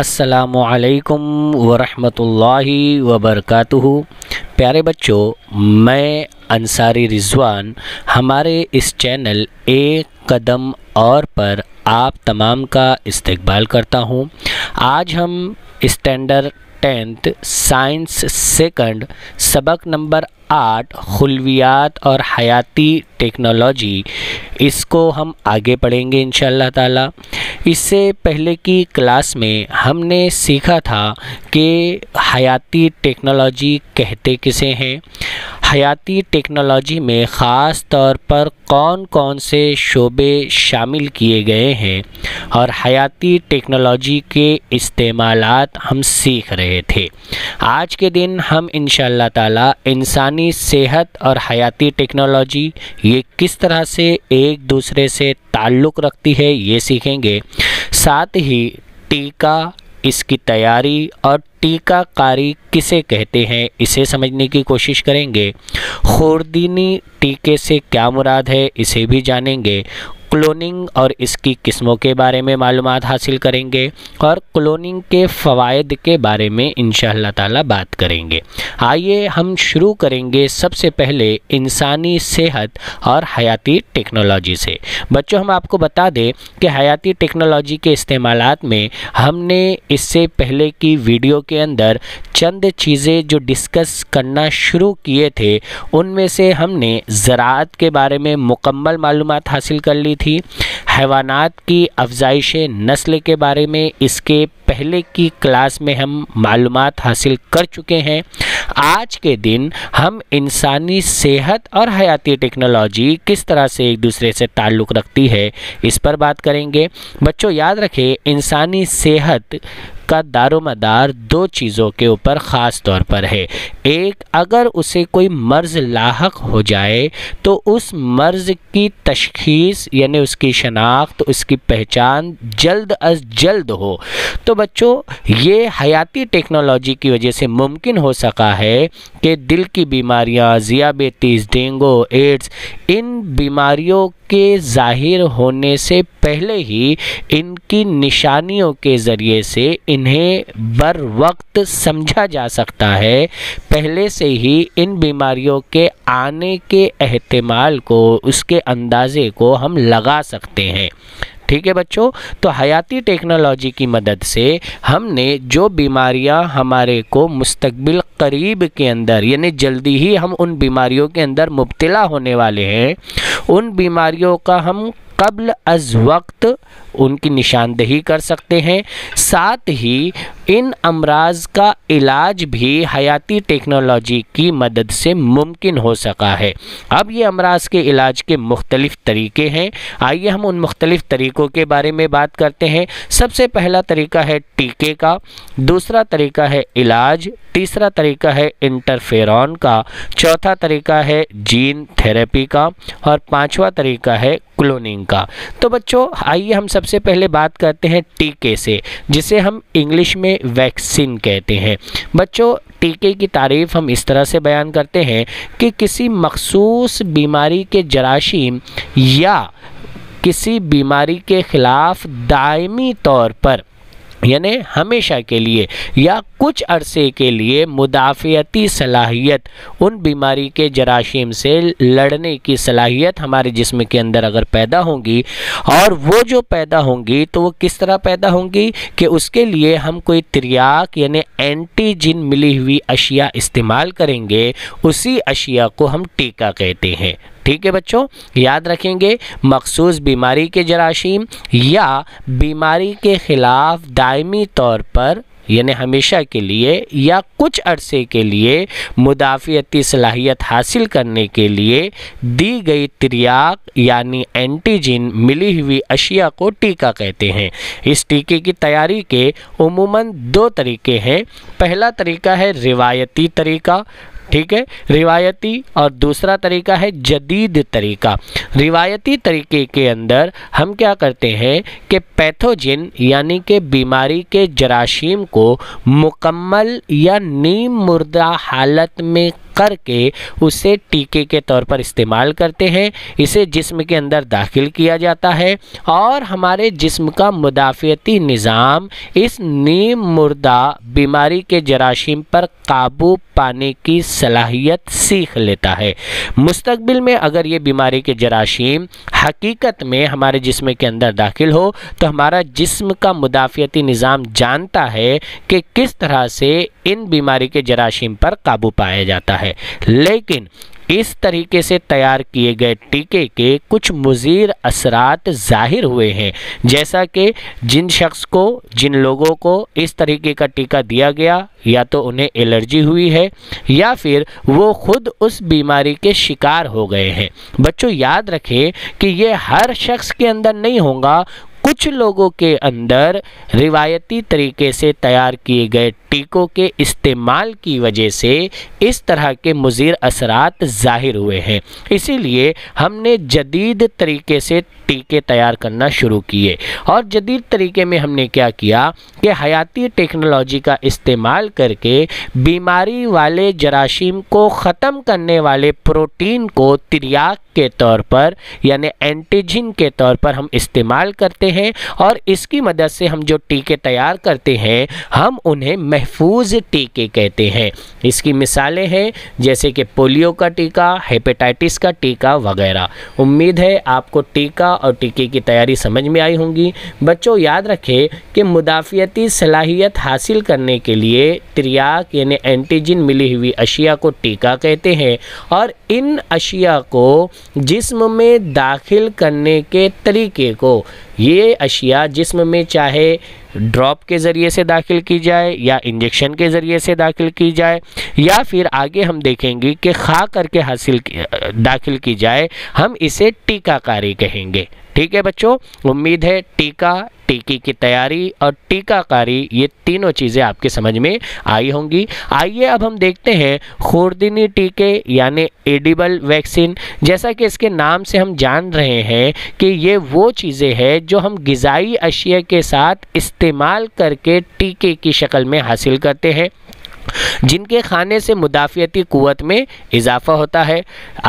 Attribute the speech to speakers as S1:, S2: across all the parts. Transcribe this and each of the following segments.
S1: السلام علیکم ورحمۃ اللہ وبرکاتہ پیارے بچوں میں انصاری رضوان ہمارے اس چینل ایک قدم اور پر آپ تمام کا استقبال کرتا ہوں آج ہم اسٹینڈر ٹینتھ سائنس سیکنڈ سبق نمبر آٹھ خلویات اور حیاتی ٹیکنالوجی اس کو ہم آگے پڑھیں گے انشاءاللہ تعالی اللہ اس سے پہلے کی کلاس میں ہم نے سیکھا تھا کہ حیاتی ٹیکنالوجی کہتے کسے ہیں حیاتی ٹیکنالوجی میں خاص طور پر کون کون سے شعبے شامل کیے گئے ہیں اور حیاتی ٹیکنالوجی کے استعمالات ہم سیکھ رہے تھے آج کے دن ہم انشاءاللہ اللہ تعالی انسانی صحت اور حیاتی ٹیکنالوجی یہ کس طرح سے ایک دوسرے سے تعلق رکھتی ہے یہ سیکھیں گے ساتھ ہی ٹیکا اس کی تیاری اور ٹیکہ کاری کسے کہتے ہیں اسے سمجھنے کی کوشش کریں گے خوردینی ٹیکے سے کیا مراد ہے اسے بھی جانیں گے کلوننگ اور اس کی قسموں کے بارے میں معلومات حاصل کریں گے اور کلوننگ کے فوائد کے بارے میں انشاءاللہ تعالی بات کریں گے آئیے ہم شروع کریں گے سب سے پہلے انسانی صحت اور حیاتی ٹیکنالوجی سے بچوں ہم آپ کو بتا دیں کہ حیاتی ٹیکنالوجی کے استعمالات میں ہم نے اس سے پہلے کی ویڈیو کے اندر چند چیزیں جو ڈسکس کرنا شروع کیے تھے ان میں سے ہم نے زراعت کے بارے میں مکمل معلومات حاصل کر لی تھی تھی حیوانات کی افزائش نسل کے بارے میں اس کے پہلے کی کلاس میں ہم معلومات حاصل کر چکے ہیں آج کے دن ہم انسانی صحت اور حیاتی ٹیکنالوجی کس طرح سے ایک دوسرے سے تعلق رکھتی ہے اس پر بات کریں گے بچوں یاد رکھیں انسانی صحت کا دار و مدار دو چیزوں کے اوپر خاص طور پر ہے ایک اگر اسے کوئی مرض لاحق ہو جائے تو اس مرض کی تشخیص یعنی اس کی شناخت اس کی پہچان جلد از جلد ہو تو بچوں یہ حیاتی ٹیکنالوجی کی وجہ سے ممکن ہو سکا ہے کہ دل کی بیماریاں ذیا ڈینگو ایڈس ان بیماریوں کے ظاہر ہونے سے پہلے ہی ان کی نشانیوں کے ذریعے سے انہیں بر وقت سمجھا جا سکتا ہے پہلے سے ہی ان بیماریوں کے آنے کے احتمال کو اس کے اندازے کو ہم لگا سکتے ہیں ٹھیک ہے بچوں تو حیاتی ٹیکنالوجی کی مدد سے ہم نے جو بیماریاں ہمارے کو مستقبل قریب کے اندر یعنی جلدی ہی ہم ان بیماریوں کے اندر مبتلا ہونے والے ہیں ان بیماریوں کا ہم قبل از وقت ان کی نشاندہی کر سکتے ہیں ساتھ ہی ان امراض کا علاج بھی حیاتی ٹیکنالوجی کی مدد سے ممکن ہو سکا ہے اب یہ امراض کے علاج کے مختلف طریقے ہیں آئیے ہم ان مختلف طریقوں کے بارے میں بات کرتے ہیں سب سے پہلا طریقہ ہے ٹیکے کا دوسرا طریقہ ہے علاج تیسرا طریقہ ہے انٹرفیرون کا چوتھا طریقہ ہے جین تھیراپی کا اور پانچواں طریقہ ہے کلوننگ کا تو بچوں آئیے ہم سب سے پہلے بات کرتے ہیں ٹیکے سے جسے ہم انگلش میں ویکسین کہتے ہیں بچوں ٹیکے کی تعریف ہم اس طرح سے بیان کرتے ہیں کہ کسی مخصوص بیماری کے جراثیم یا کسی بیماری کے خلاف دائمی طور پر یعنی ہمیشہ کے لیے یا کچھ عرصے کے لیے مدافعتی صلاحیت ان بیماری کے جراثیم سے لڑنے کی صلاحیت ہمارے جسم کے اندر اگر پیدا ہوں گی اور وہ جو پیدا ہوں گی تو وہ کس طرح پیدا ہوں گی کہ اس کے لیے ہم کوئی تریاک یعنی اینٹی جن ملی ہوئی اشیاء استعمال کریں گے اسی اشیاء کو ہم ٹیکہ کہتے ہیں ٹھیک ہے بچوں یاد رکھیں گے مخصوص بیماری کے جراثیم یا بیماری کے خلاف دائمی طور پر یعنی ہمیشہ کے لیے یا کچھ عرصے کے لیے مدافعتی صلاحیت حاصل کرنے کے لیے دی گئی تریاق یعنی جن ملی ہوئی اشیاء کو ٹیکہ کہتے ہیں اس ٹیکے کی تیاری کے عموماً دو طریقے ہیں پہلا طریقہ ہے روایتی طریقہ ٹھیک ہے روایتی اور دوسرا طریقہ ہے جدید طریقہ روایتی طریقے کے اندر ہم کیا کرتے ہیں کہ پیتھوجن یعنی کہ بیماری کے جراثیم کو مکمل یا نیم مردہ حالت میں کر کے اسے ٹیکے کے طور پر استعمال کرتے ہیں اسے جسم کے اندر داخل کیا جاتا ہے اور ہمارے جسم کا مدافعتی نظام اس نیم مردہ بیماری کے جراثیم پر قابو پانے کی صلاحیت سیکھ لیتا ہے مستقبل میں اگر یہ بیماری کے جراثیم حقیقت میں ہمارے جسم کے اندر داخل ہو تو ہمارا جسم کا مدافعتی نظام جانتا ہے کہ کس طرح سے ان بیماری کے جراثیم پر قابو پایا جاتا ہے ہے لیکن اس طریقے سے تیار کیے گئے کے کچھ اثرات ظاہر ہوئے ہیں جیسا کہ جن شخص کو جن لوگوں کو اس طریقے کا ٹیکہ دیا گیا یا تو انہیں الرجی ہوئی ہے یا پھر وہ خود اس بیماری کے شکار ہو گئے ہیں بچوں یاد رکھیں کہ یہ ہر شخص کے اندر نہیں ہوں گا کچھ لوگوں کے اندر روایتی طریقے سے تیار کیے گئے ٹیکوں کے استعمال کی وجہ سے اس طرح کے مضر اثرات ظاہر ہوئے ہیں اسی لیے ہم نے جدید طریقے سے ٹیکے تیار کرنا شروع کیے اور جدید طریقے میں ہم نے کیا کیا کہ حیاتی ٹیکنالوجی کا استعمال کر کے بیماری والے جراثیم کو ختم کرنے والے پروٹین کو تریاک کے طور پر یعنی اینٹیجن کے طور پر ہم استعمال کرتے ہیں ہیں اور اس کی مدد سے ہم جو ٹیکے تیار کرتے ہیں ہم انہیں محفوظ ٹیکے کہتے ہیں اس کی مثالیں ہیں جیسے کہ پولیو کا ٹیکہ ہیپیٹائٹس کا ٹیکہ وغیرہ امید ہے آپ کو ٹیکہ اور ٹیکے کی تیاری سمجھ میں آئی ہوں گی بچوں یاد رکھیں کہ مدافعتی صلاحیت حاصل کرنے کے لیے تریاک یعنی اینٹیجن ملی ہوئی اشیاء کو ٹیکہ کہتے ہیں اور ان اشیاء کو جسم میں داخل کرنے کے طریقے کو یہ اشیاء جسم میں چاہے ڈراپ کے ذریعے سے داخل کی جائے یا انجیکشن کے ذریعے سے داخل کی جائے یا پھر آگے ہم دیکھیں گے کہ خواہ کر کے حاصل داخل کی جائے ہم اسے ٹیکہ کاری کہیں گے ٹھیک ہے بچوں امید ہے ٹیکا ٹیکی کی تیاری اور ٹیکہ کاری یہ تینوں چیزیں آپ کے سمجھ میں آئی ہوں گی آئیے اب ہم دیکھتے ہیں خوردینی ٹیکے یعنی ایڈیبل ویکسین جیسا کہ اس کے نام سے ہم جان رہے ہیں کہ یہ وہ چیزیں ہیں جو ہم غذائی اشیاء کے ساتھ استعمال کر کے ٹیکے کی شکل میں حاصل کرتے ہیں جن کے کھانے سے مدافعتی قوت میں اضافہ ہوتا ہے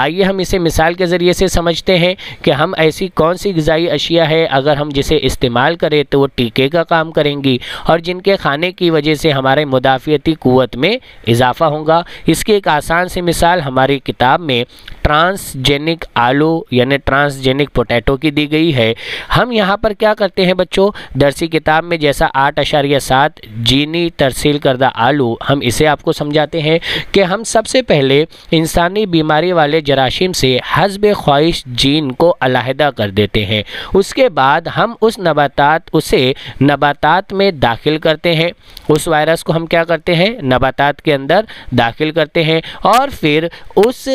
S1: آئیے ہم اسے مثال کے ذریعے سے سمجھتے ہیں کہ ہم ایسی کون سی غذائی اشیاء ہے اگر ہم جسے استعمال کریں تو وہ ٹیکے کا کام کریں گی اور جن کے کھانے کی وجہ سے ہمارے مدافعتی قوت میں اضافہ ہوگا اس کی ایک آسان سی مثال ہماری کتاب میں ٹرانس جینک آلو یعنی ٹرانس جینک پوٹیٹو کی دی گئی ہے ہم یہاں پر کیا کرتے ہیں بچوں درسی کتاب میں جیسا آٹھ اشاریہ سات جینی ترسیل کردہ آلو ہم اسے آپ کو سمجھاتے ہیں کہ ہم سب سے پہلے انسانی بیماری والے جراثیم سے حزب خواہش جین کو علیحدہ کر دیتے ہیں اس کے بعد ہم اس نباتات اسے نباتات میں داخل کرتے ہیں اس وائرس کو ہم کیا کرتے ہیں نباتات کے اندر داخل کرتے ہیں اور پھر اس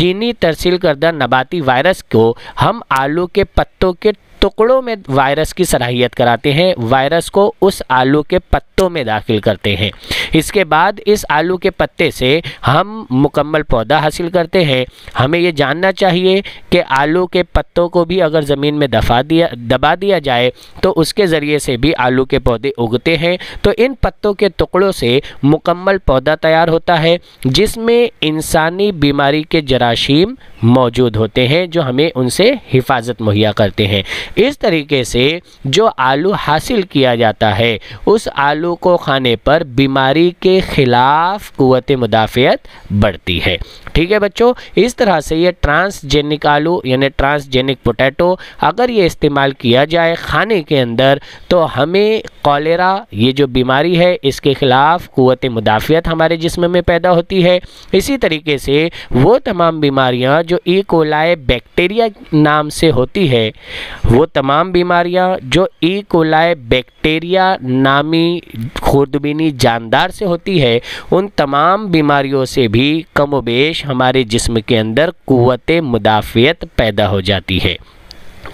S1: جینی ترسیل کردہ نباتی وائرس کو ہم آلو کے پتوں کے ٹکڑوں میں وائرس کی صلاحیت کراتے ہیں وائرس کو اس آلو کے پتوں میں داخل کرتے ہیں اس کے بعد اس آلو کے پتے سے ہم مکمل پودا حاصل کرتے ہیں ہمیں یہ جاننا چاہیے کہ آلو کے پتوں کو بھی اگر زمین میں دفا دیا دبا دیا جائے تو اس کے ذریعے سے بھی آلو کے پودے اگتے ہیں تو ان پتوں کے ٹکڑوں سے مکمل پودا تیار ہوتا ہے جس میں انسانی بیماری کے جراثیم موجود ہوتے ہیں جو ہمیں ان سے حفاظت مہیا کرتے ہیں اس طریقے سے جو آلو حاصل کیا جاتا ہے اس آلو کو کھانے پر بیماری کے خلاف قوت مدافعت بڑھتی ہے ٹھیک ہے بچوں اس طرح سے یہ ٹرانس جینک آلو یعنی ٹرانس جینک پوٹیٹو اگر یہ استعمال کیا جائے کھانے کے اندر تو ہمیں کولیرا یہ جو بیماری ہے اس کے خلاف قوت مدافعت ہمارے جسم میں پیدا ہوتی ہے اسی طریقے سے وہ تمام بیماریاں جو ایکولائے e. بیکٹیریا نام سے ہوتی ہے وہ تمام بیماریاں جو ای کولائے بیکٹیریا نامی خوردبینی جاندار سے ہوتی ہے ان تمام بیماریوں سے بھی کم و بیش ہمارے جسم کے اندر قوت مدافعت پیدا ہو جاتی ہے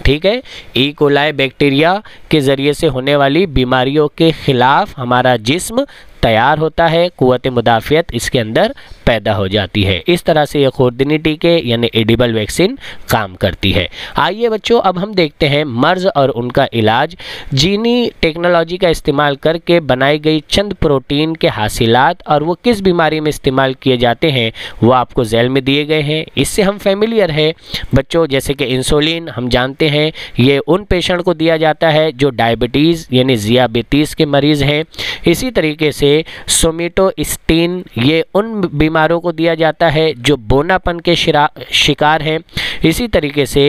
S1: ٹھیک ہے ای کولائے بیکٹیریا کے ذریعے سے ہونے والی بیماریوں کے خلاف ہمارا جسم تیار ہوتا ہے قوت مدافعت اس کے اندر پیدا ہو جاتی ہے اس طرح سے یہ خوردنی ٹیکے یعنی ایڈیبل ویکسین کام کرتی ہے آئیے بچوں اب ہم دیکھتے ہیں مرض اور ان کا علاج جینی ٹیکنالوجی کا استعمال کر کے بنائی گئی چند پروٹین کے حاصلات اور وہ کس بیماری میں استعمال کیے جاتے ہیں وہ آپ کو ذیل میں دیے گئے ہیں اس سے ہم فیملیئر ہے بچوں جیسے کہ انسولین ہم جانتے ہیں یہ ان پیشنٹ کو دیا جاتا ہے جو ڈائبٹیز یعنی زیابیتیز کے مریض ہیں اسی طریقے سے سومیٹو اسٹین یہ ان بیماروں کو دیا جاتا ہے جو بونا پن کے شکار ہیں اسی طریقے سے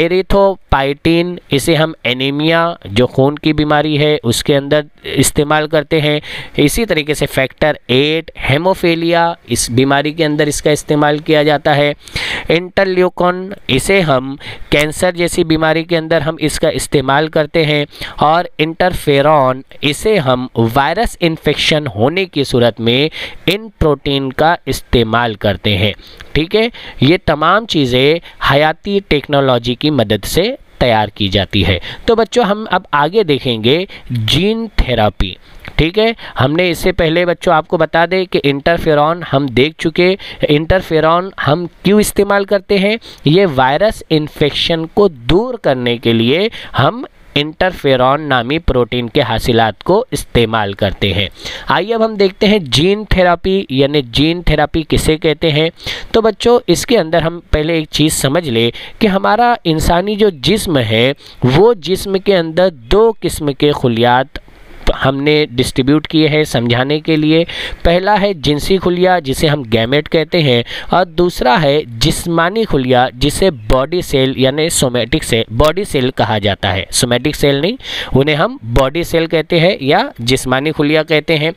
S1: ایریتھو پائٹین اسے ہم انیمیا جو خون کی بیماری ہے اس کے اندر استعمال کرتے ہیں اسی طریقے سے فیکٹر ایٹ ہیموفیلیا اس بیماری کے اندر اس کا استعمال کیا جاتا ہے انٹرلیوکون اسے ہم کینسر جیسی بیماری کے اندر ہم اس کا استعمال کرتے ہیں اور انٹرفیرون اسے ہم وائرس انفیکشن ہونے کی صورت میں ان پروٹین کا استعمال کرتے ہیں ٹھیک ہے یہ تمام چیزیں حیاتی ٹیکنالوجی کی مدد سے تیار کی جاتی ہے تو بچوں ہم اب آگے دیکھیں گے جین تھیراپی ٹھیک ہے ہم نے اس سے پہلے بچوں آپ کو بتا دے کہ انٹرفیرون ہم دیکھ چکے انٹرفیرون ہم کیوں استعمال کرتے ہیں یہ وائرس انفیکشن کو دور کرنے کے لیے ہم انٹرفیرون نامی پروٹین کے حاصلات کو استعمال کرتے ہیں آئیے اب ہم دیکھتے ہیں جین تھیراپی یعنی جین تھیراپی کسے کہتے ہیں تو بچوں اس کے اندر ہم پہلے ایک چیز سمجھ لیں کہ ہمارا انسانی جو جسم ہے وہ جسم کے اندر دو قسم کے خلیات ہم نے ڈسٹریبیوٹ کیے ہیں سمجھانے کے لیے پہلا ہے جنسی خلیہ جسے ہم گیمیٹ کہتے ہیں اور دوسرا ہے جسمانی خلیہ جسے باڈی سیل یعنی سومیٹک سیل باڈی سیل کہا جاتا ہے سومیٹک سیل نہیں انہیں ہم باڈی سیل کہتے ہیں یا جسمانی خلیہ کہتے ہیں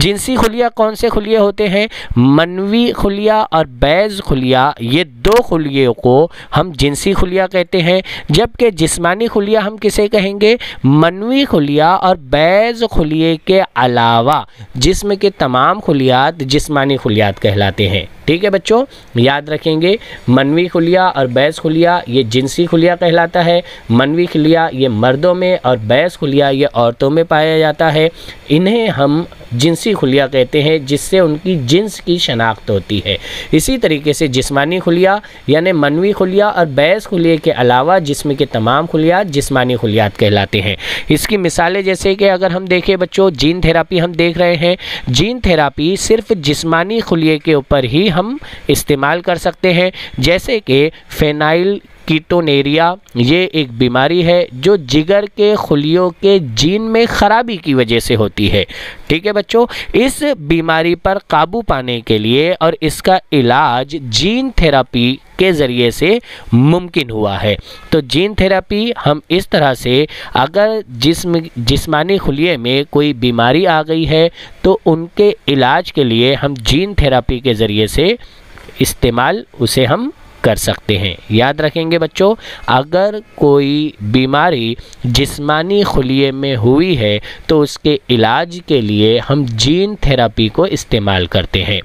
S1: جنسی خلیہ کون سے خلیہ ہوتے ہیں منوی خلیہ اور بیض خلیہ یہ دو خلیے کو ہم جنسی خلیہ کہتے ہیں جبکہ جسمانی خلیہ ہم کسے کہیں گے منوی خلیہ اور بیض خلیے کے علاوہ جسم کے تمام خلیات جسمانی خلیات کہلاتے ہیں ٹھیک ہے بچوں یاد رکھیں گے منوی خلیہ اور بیس خلیہ یہ جنسی خلیہ کہلاتا ہے منوی خلیہ یہ مردوں میں اور بیس خلیہ یہ عورتوں میں پایا جاتا ہے انہیں ہم جنسی خلیہ کہتے ہیں جس سے ان کی جنس کی شناخت ہوتی ہے اسی طریقے سے جسمانی خلیہ یعنی منوی خلیہ اور بیس خلیہ کے علاوہ جسم کے تمام خلیات جسمانی خلیات کہلاتے ہیں اس کی مثالیں جیسے کہ اگر ہم دیکھیں بچوں جین تھیراپی ہم دیکھ رہے ہیں جین تھیراپی صرف جسمانی خلیے کے اوپر ہی ہم استعمال کر سکتے ہیں جیسے کہ فینائل کیٹونیریا یہ ایک بیماری ہے جو جگر کے خلیوں کے جین میں خرابی کی وجہ سے ہوتی ہے ٹھیک ہے بچوں اس بیماری پر قابو پانے کے لیے اور اس کا علاج جین تھیراپی کے ذریعے سے ممکن ہوا ہے تو جین تھیراپی ہم اس طرح سے اگر جسم جسمانی خلیے میں کوئی بیماری آ گئی ہے تو ان کے علاج کے لیے ہم جین تھیراپی کے ذریعے سے استعمال اسے ہم کر سکتے ہیں یاد رکھیں گے بچوں اگر کوئی بیماری جسمانی خلیے میں ہوئی ہے تو اس کے علاج کے لیے ہم جین تھیراپی کو استعمال کرتے ہیں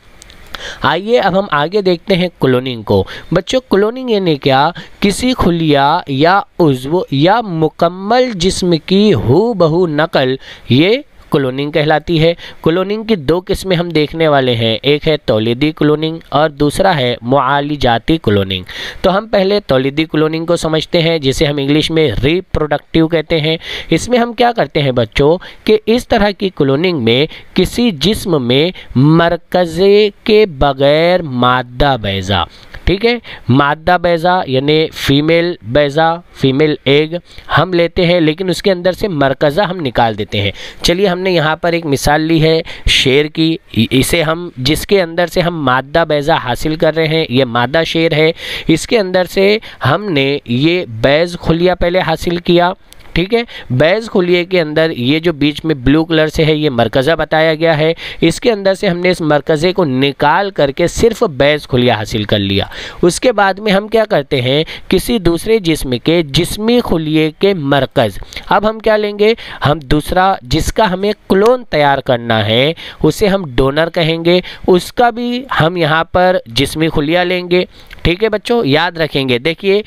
S1: آئیے اب ہم آگے دیکھتے ہیں کلوننگ کو بچوں کلوننگ یعنی کیا کسی خلیہ یا عضو یا مکمل جسم کی ہو بہو نقل یہ کلوننگ کہلاتی ہے کلوننگ کی دو قسمیں ہم دیکھنے والے ہیں ایک ہے تولیدی کلوننگ اور دوسرا ہے معالی جاتی کلوننگ تو ہم پہلے تولیدی کلوننگ کو سمجھتے ہیں جسے ہم انگلش میں ری پروڈکٹیو کہتے ہیں اس میں ہم کیا کرتے ہیں بچوں کہ اس طرح کی کلوننگ میں کسی جسم میں مرکزے کے بغیر مادہ بیزہ ٹھیک ہے مادہ بیزا یعنی فیمیل بیزہ فیمیل ایگ ہم لیتے ہیں لیکن اس کے اندر سے مرکزہ ہم نکال دیتے ہیں چلیے ہم ہم نے یہاں پر ایک مثال لی ہے شیر کی اسے ہم جس کے اندر سے ہم مادہ بیضہ حاصل کر رہے ہیں یہ مادہ شیر ہے اس کے اندر سے ہم نے یہ بیض خلیہ پہلے حاصل کیا ٹھیک ہے بیز خلیے کے اندر یہ جو بیچ میں بلو کلر سے ہے یہ مرکزہ بتایا گیا ہے اس کے اندر سے ہم نے اس مرکزے کو نکال کر کے صرف بیز خلیہ حاصل کر لیا اس کے بعد میں ہم کیا کرتے ہیں کسی دوسرے جسم کے جسمی خلیے کے مرکز اب ہم کیا لیں گے ہم دوسرا جس کا ہمیں کلون تیار کرنا ہے اسے ہم ڈونر کہیں گے اس کا بھی ہم یہاں پر جسمی خلیہ لیں گے ٹھیک ہے بچوں یاد رکھیں گے دیکھیے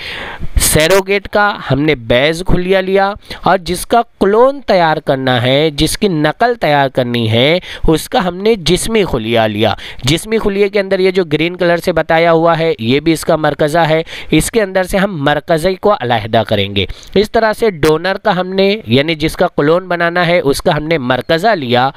S1: سیروگیٹ کا ہم نے بیز کھلیا لیا اور جس کا کلون تیار کرنا ہے جس کی نقل تیار کرنی ہے اس کا ہم نے جسمی خلیہ لیا جسمی خلیہ کے اندر یہ جو گرین کلر سے بتایا ہوا ہے یہ بھی اس کا مرکزہ ہے اس کے اندر سے ہم مرکزی کو علیحدہ کریں گے اس طرح سے ڈونر کا ہم نے یعنی جس کا کلون بنانا ہے اس کا ہم نے مرکزہ لیا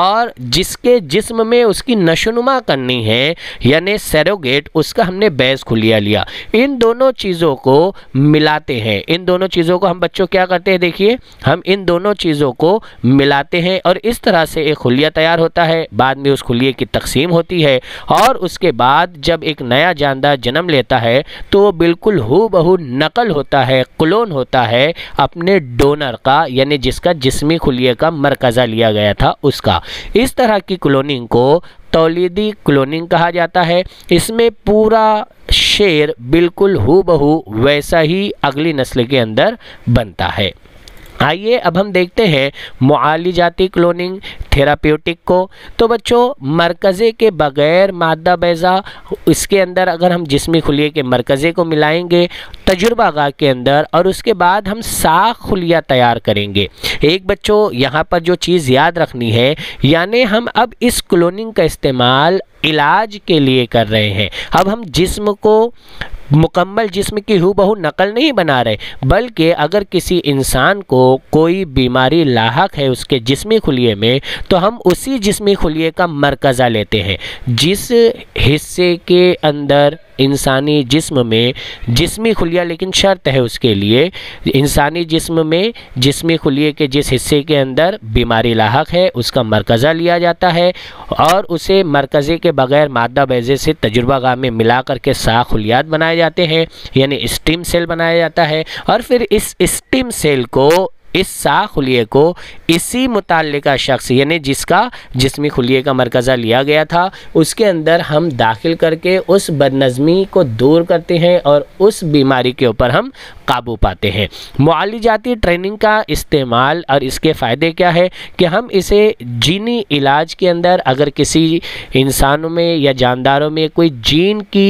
S1: اور جس کے جسم میں اس کی نشنما کرنی ہے یعنی سیروگیٹ اس کا ہم نے بیس خلیہ لیا ان دونوں چیزوں کو ملاتے ہیں ان دونوں چیزوں کو ہم بچوں کیا کرتے دیکھیے ہم ان دونوں چیزوں کو ملاتے ہیں اور اس طرح سے ایک خلیہ تیار ہوتا ہے بعد میں اس خلیہ کی تقسیم ہوتی ہے اور اس کے بعد جب ایک نیا جاندہ جنم لیتا ہے تو وہ بالکل ہو بہو نقل ہوتا ہے کلون ہوتا ہے اپنے ڈونر کا یعنی جس کا جسمی خلیے کا مرکزہ لیا گیا تھا اس کا اس طرح کی کلوننگ کو تولیدی کلوننگ کہا جاتا ہے اس میں پورا شعر بالکل ہو بہو ویسا ہی اگلی نسل کے اندر بنتا ہے آئیے اب ہم دیکھتے ہیں معالی جاتی کلوننگ تھیراپیوٹک کو تو بچوں مرکزے کے بغیر مادہ بیزا اس کے اندر اگر ہم جسمی خلیے کے مرکزے کو ملائیں گے تجربہ گاہ کے اندر اور اس کے بعد ہم ساخ خلیہ تیار کریں گے ایک بچوں یہاں پر جو چیز یاد رکھنی ہے یعنی ہم اب اس کلوننگ کا استعمال علاج کے لیے کر رہے ہیں اب ہم جسم کو مکمل جسم کی ہو بہو نقل نہیں بنا رہے بلکہ اگر کسی انسان کو کوئی بیماری لاحق ہے اس کے جسمی خلیے میں تو ہم اسی جسمی خلیے کا مرکزہ لیتے ہیں جس حصے کے اندر انسانی جسم میں جسمی خلیہ لیکن شرط ہے اس کے لیے انسانی جسم میں جسمی خلیے کے جس حصے کے اندر بیماری لاحق ہے اس کا مرکزہ لیا جاتا ہے اور اسے مرکزے کے بغیر مادہ بیزے سے تجربہ گاہ میں ملا کر کے سا خلیات بنائے جاتے ہیں یعنی اسٹیم سیل بنایا جاتا ہے اور پھر اس اسٹیم سیل کو اس سا خلیے کو اسی متعلقہ شخص یعنی جس کا جسمی خلیے کا مرکزہ لیا گیا تھا اس کے اندر ہم داخل کر کے اس بدنظمی کو دور کرتے ہیں اور اس بیماری کے اوپر ہم قابو پاتے ہیں معالی جاتی ٹریننگ کا استعمال اور اس کے فائدے کیا ہے کہ ہم اسے جینی علاج کے اندر اگر کسی انسانوں میں یا جانداروں میں کوئی جین کی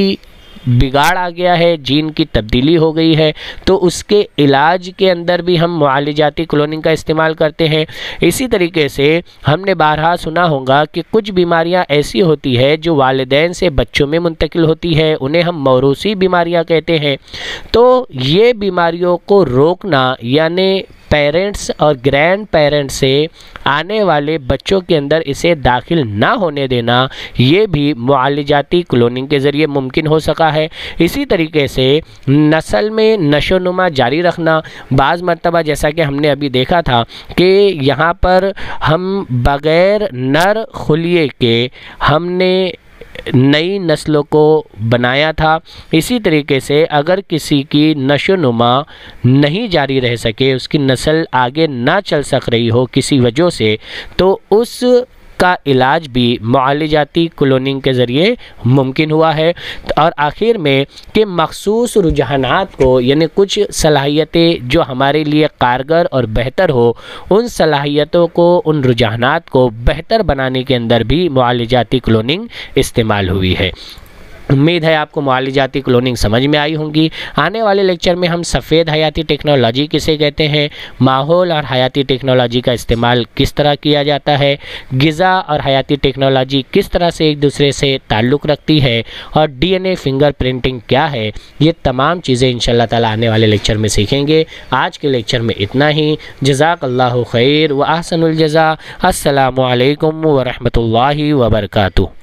S1: بگاڑ آ گیا ہے جین کی تبدیلی ہو گئی ہے تو اس کے علاج کے اندر بھی ہم معالجاتی کلوننگ کا استعمال کرتے ہیں اسی طریقے سے ہم نے بارہا سنا ہوگا کہ کچھ بیماریاں ایسی ہوتی ہے جو والدین سے بچوں میں منتقل ہوتی ہے انہیں ہم موروثی بیماریاں کہتے ہیں تو یہ بیماریوں کو روکنا یعنی پیرنٹس اور گرینڈ پیرنٹس سے آنے والے بچوں کے اندر اسے داخل نہ ہونے دینا یہ بھی معالجاتی کلوننگ کے ذریعے ممکن ہو سکا ہے اسی طریقے سے نسل میں نشو نما جاری رکھنا بعض مرتبہ جیسا کہ ہم نے ابھی دیکھا تھا کہ یہاں پر ہم بغیر نر خلیے کے ہم نے نئی نسلوں کو بنایا تھا اسی طریقے سے اگر کسی کی نشو نما نہیں جاری رہ سکے اس کی نسل آگے نہ چل سک رہی ہو کسی وجہ سے تو اس کا علاج بھی معالجاتی کلوننگ کے ذریعے ممکن ہوا ہے اور آخر میں کہ مخصوص رجحانات کو یعنی کچھ صلاحیتیں جو ہمارے لیے کارگر اور بہتر ہو ان صلاحیتوں کو ان رجحانات کو بہتر بنانے کے اندر بھی معالجاتی کلوننگ استعمال ہوئی ہے امید ہے آپ کو معالجاتی کلوننگ سمجھ میں آئی ہوں گی آنے والے لیکچر میں ہم سفید حیاتی ٹیکنالوجی کسے کہتے ہیں ماحول اور حیاتی ٹیکنالوجی کا استعمال کس طرح کیا جاتا ہے غذا اور حیاتی ٹیکنالوجی کس طرح سے ایک دوسرے سے تعلق رکھتی ہے اور D N A fingerprinting کیا ہے یہ تمام چیزیں انشاءاللہ تعالی آنے والے لیکچر میں سیکھیں گے آج کے لیکچر میں اتنا ہی جزاک اللہ خیر و احسن الجزا السلام علیکم ورحمۃ اللہ وبرکاتہ